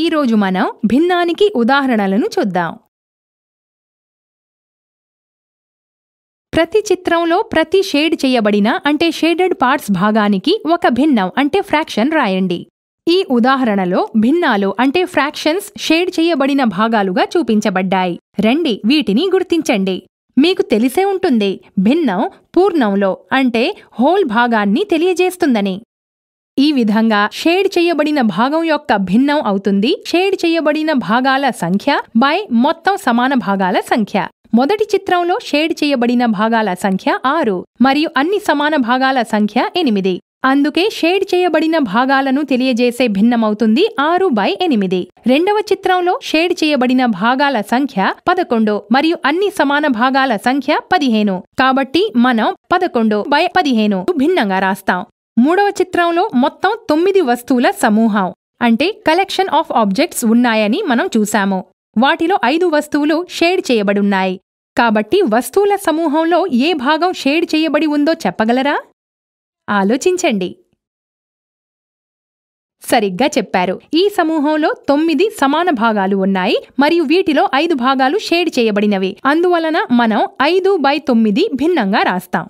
ఈరోజు మనం భిన్నానికి ఉదాహరణలను చూద్దాం ప్రతి చిత్రంలో ప్రతి షేడ్ చేయబడిన అంటే షేడెడ్ పార్ట్స్ భాగానికి ఒక భిన్నం అంటే ఫ్రాక్షన్ రాయండి ఈ ఉదాహరణలో భిన్నాలు అంటే ఫ్రాక్షన్స్ షేడ్ చేయబడిన భాగాలుగా చూపించబడ్డాయి రండి వీటిని గుర్తించండి మీకు తెలిసే ఉంటుంది భిన్నం పూర్ణంలో అంటే హోల్ భాగాన్ని తెలియజేస్తుందని ఈ విధంగా షేడ్ చేయబడిన భాగం యొక్క భిన్నం అవుతుంది షేడ్ చేయబడిన భాగాల సంఖ్య బై మొత్తం సమాన భాగాల సంఖ్య మొదటి చిత్రంలో షేడ్ చేయబడిన భాగాల సంఖ్య ఆరు మరియు అన్ని సమాన భాగాల సంఖ్య ఎనిమిది అందుకే షేడ్ చేయబడిన భాగాలను తెలియజేసే భిన్నమవుతుంది ఆరు బై ఎనిమిది రెండవ చిత్రంలో షేడ్ చేయబడిన భాగాల సంఖ్య పదకొండు మరియు అన్ని సమాన భాగాల సంఖ్య పదిహేను కాబట్టి మనం పదకొండు బై పదిహేను భిన్నంగా రాస్తాం మూడవ చిత్రంలో మొత్తం తొమ్మిది వస్తువుల సమూహం అంటే కలెక్షన్ ఆఫ్ ఆబ్జెక్ట్స్ ఉన్నాయని మనం చూశాము వాటిలో ఐదు వస్తువులు షేడ్ చేయబడున్నాయి కాబట్టి వస్తువుల సమూహంలో ఏ భాగం షేడ్ చేయబడి ఉందో చెప్పగలరా ఆలోచించండి సరిగ్గా చెప్పారు ఈ సమూహంలో తొమ్మిది సమాన భాగాలు ఉన్నాయి మరియు వీటిలో ఐదు భాగాలు షేడ్ చేయబడినవి అందువలన మనం ఐదు బై తొమ్మిది భిన్నంగా రాస్తాం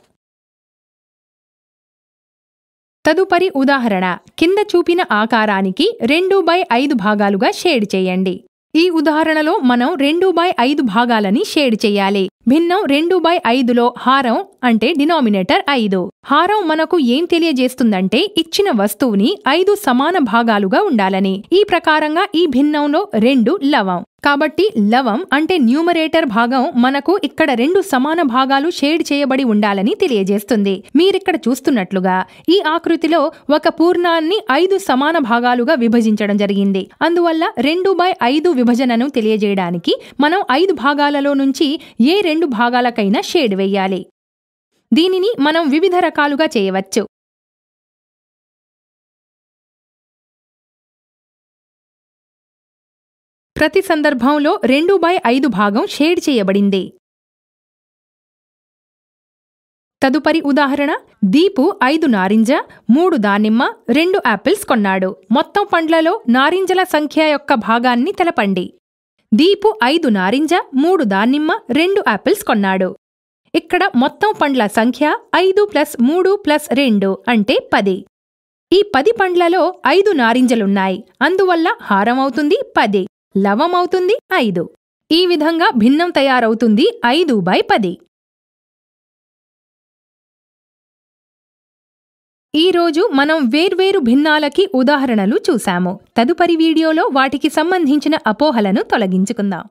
తదుపరి ఉదాహరణ కింద చూపిన ఆకారానికి రెండు బై ఐదు భాగాలుగా షేడ్ చేయండి ఈ ఉదాహరణలో మనం రెండు బై ఐదు భాగాలని షేడ్ చేయాలి భిన్నం రెండు బై ఐదులో హారం అంటే డినామినేటర్ ఐదు హారం మనకు ఏం తెలియజేస్తుందంటే ఇచ్చిన వస్తువుని ఐదు సమాన భాగాలుగా ఉండాలని ఈ ప్రకారంగా ఈ భిన్నంలో రెండు లవం కాబట్టి లవం అంటే న్యూమరేటర్ భాగం మనకు ఇక్కడ రెండు సమాన భాగాలు షేడ్ చేయబడి ఉండాలని తెలియజేస్తుంది మీరిక్కడ చూస్తున్నట్లుగా ఈ ఆకృతిలో ఒక పూర్ణాన్ని ఐదు సమాన భాగాలుగా విభజించడం జరిగింది అందువల్ల రెండు బై ఐదు విభజనను తెలియజేయడానికి మనం ఐదు భాగాలలో నుంచి ఏ రెండు భాగాలకైనా షేడ్ వేయాలి దీనిని మనం వివిధ రకాలుగా చేయవచ్చు ప్రతి సందర్భంలో రెండు బై ఐదు భాగం షేడ్ చేయబడింది తదుపరి ఉదాహరణ దీపు ఐదు నారింజ మూడు దానిమ్మ రెండు యాపిల్స్ కొన్నాడు మొత్తం పండ్లలో నారింజల సంఖ్య యొక్క భాగాన్ని తెలపండి దీపు ఐదు నారింజ మూడు దానిమ్మ రెండు యాపిల్స్ కొన్నాడు ఇక్కడ మొత్తం పండ్ల సంఖ్య ఐదు ప్లస్ మూడు ప్లస్ రెండు అంటే పది ఈ పది పండ్లలో ఐదు నారింజలున్నాయి అందువల్ల హారం అవుతుంది పది లవమవుతుంది ఐదు ఈ విధంగా భిన్నం తయారవుతుంది ఐదు బై పది ఈరోజు మనం వేర్వేరు భిన్నాలకి ఉదాహరణలు చూశాము తదుపరి వీడియోలో వాటికి సంబంధించిన అపోహలను తొలగించుకుందాం